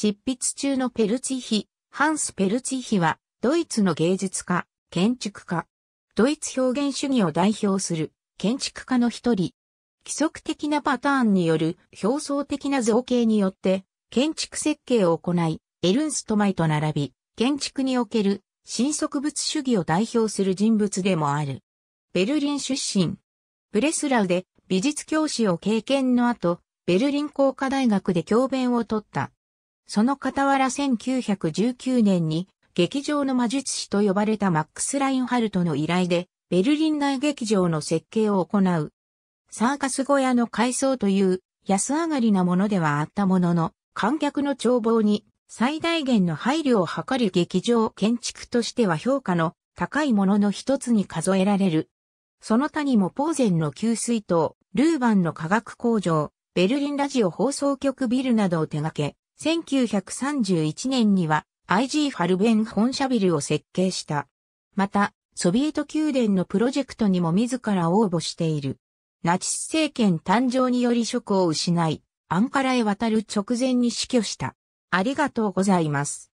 執筆中のペルツィヒ、ハンス・ペルツィヒは、ドイツの芸術家、建築家、ドイツ表現主義を代表する建築家の一人。規則的なパターンによる表層的な造形によって建築設計を行い、エルンストマイと並び、建築における新植物主義を代表する人物でもある。ベルリン出身。ブレスラウで美術教師を経験の後、ベルリン工科大学で教鞭を取った。その傍ら1919年に劇場の魔術師と呼ばれたマックス・ラインハルトの依頼でベルリン内劇場の設計を行う。サーカス小屋の改装という安上がりなものではあったものの観客の眺望に最大限の配慮を図る劇場建築としては評価の高いものの一つに数えられる。その他にもポーゼンの給水塔、ルーバンの化学工場、ベルリンラジオ放送局ビルなどを手掛け、1931年には IG ファルベン本社ビルを設計した。また、ソビエト宮殿のプロジェクトにも自ら応募している。ナチス政権誕生により職を失い、アンカラへ渡る直前に死去した。ありがとうございます。